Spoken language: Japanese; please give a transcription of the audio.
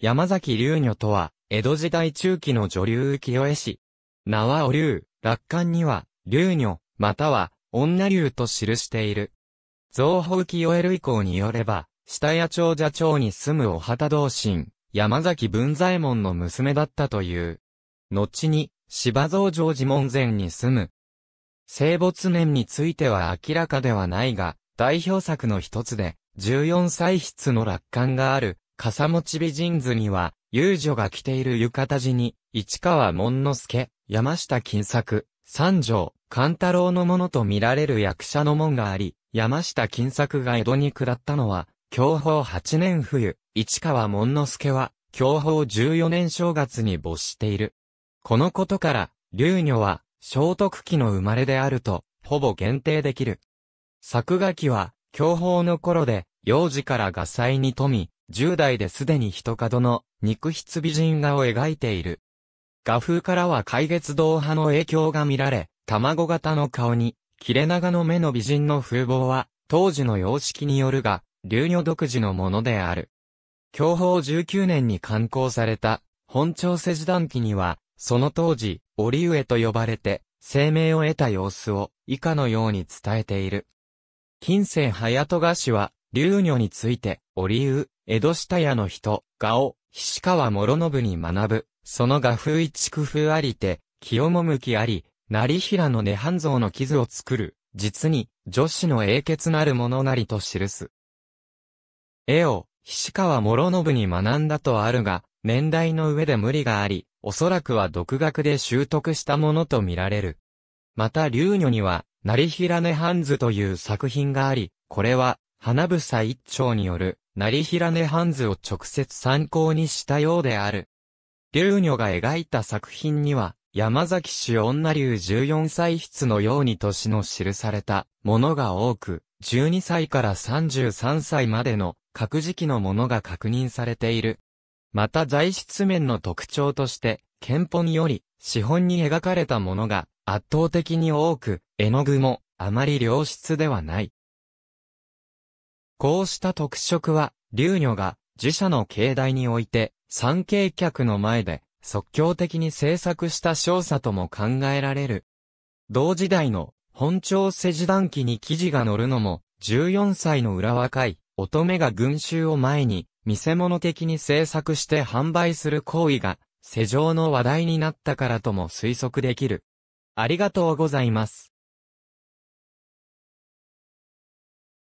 山崎龍女とは、江戸時代中期の女流浮世絵師。名はお流、楽観には、龍女、または、女流と記している。造法浮世絵類項によれば、下谷町社町に住むお旗同心、山崎文左衛門の娘だったという。後に、芝造城寺門前に住む。生没年については明らかではないが、代表作の一つで、14歳筆の楽観がある、笠持美人図には、遊女が着ている浴衣地に、市川門之助、山下金作、三条、勘太郎のものと見られる役者の門があり、山下金作が江戸に下ったのは、享保8年冬、市川門之助は、享保14年正月に没している。このことから、龍女は、聖徳期の生まれであると、ほぼ限定できる。作画期は、享保の頃で、幼児から画才に富み、10代ですでに人角の肉筆美人画を描いている。画風からは海月動派の影響が見られ、卵型の顔に、切れ長の目の美人の風貌は、当時の様式によるが、流女独自のものである。享保19年に刊行された、本朝世時段記には、その当時、折上と呼ばれて、生命を得た様子を、以下のように伝えている。近世隼人菓子は、流女について、折上、江戸下屋の人、画を、菱川諸信に学ぶ、その画風一工夫ありて、清も向きあり、成平の涅槃像の傷を作る、実に、女子の英傑なるものなりと記す。絵を、菱川諸信に学んだとあるが、年代の上で無理があり、おそらくは独学で習得したものとみられる。また、流女には、成平涅槃図という作品があり、これは、花房一丁による、成平根ハンズを直接参考にしたようである。龍女が描いた作品には、山崎市女流14歳筆のように年の記されたものが多く、12歳から33歳までの各時期のものが確認されている。また材質面の特徴として、憲法により資本に描かれたものが圧倒的に多く、絵の具もあまり良質ではない。こうした特色は、劉女が自社の境内において、参詣客の前で即興的に制作した少佐とも考えられる。同時代の本朝世時団記に記事が載るのも、14歳の裏若い乙女が群衆を前に、見せ物的に制作して販売する行為が、世上の話題になったからとも推測できる。ありがとうございます。